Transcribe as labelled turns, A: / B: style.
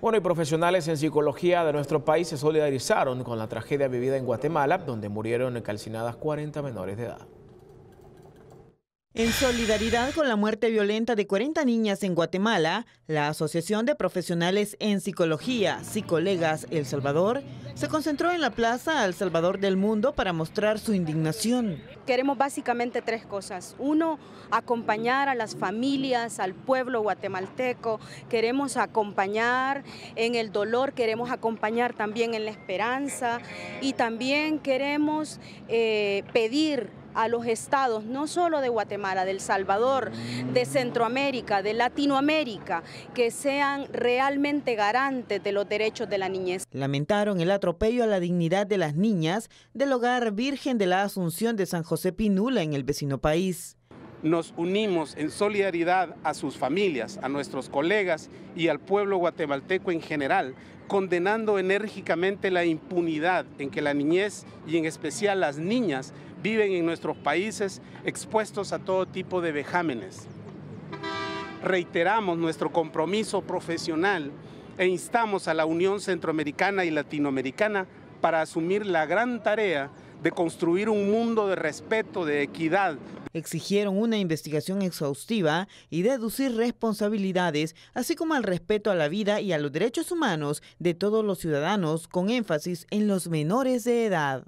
A: Bueno, y profesionales en psicología de nuestro país se solidarizaron con la tragedia vivida en Guatemala, donde murieron calcinadas 40 menores de edad.
B: En solidaridad con la muerte violenta de 40 niñas en Guatemala, la Asociación de Profesionales en Psicología, Psicolegas El Salvador, se concentró en la plaza Al Salvador del Mundo para mostrar su indignación.
C: Queremos básicamente tres cosas. Uno, acompañar a las familias, al pueblo guatemalteco. Queremos acompañar en el dolor, queremos acompañar también en la esperanza y también queremos eh, pedir a los estados, no solo de Guatemala, del Salvador, de Centroamérica, de Latinoamérica, que sean realmente garantes de los derechos de la niñez.
B: Lamentaron el atropello a la dignidad de las niñas del hogar Virgen de la Asunción de San José Pinula en el vecino país
A: nos unimos en solidaridad a sus familias, a nuestros colegas y al pueblo guatemalteco en general, condenando enérgicamente la impunidad en que la niñez y en especial las niñas viven en nuestros países expuestos a todo tipo de vejámenes. Reiteramos nuestro compromiso profesional e instamos a la Unión Centroamericana y Latinoamericana para asumir la gran tarea de construir un mundo de respeto, de equidad.
B: Exigieron una investigación exhaustiva y deducir responsabilidades, así como al respeto a la vida y a los derechos humanos de todos los ciudadanos, con énfasis en los menores de edad.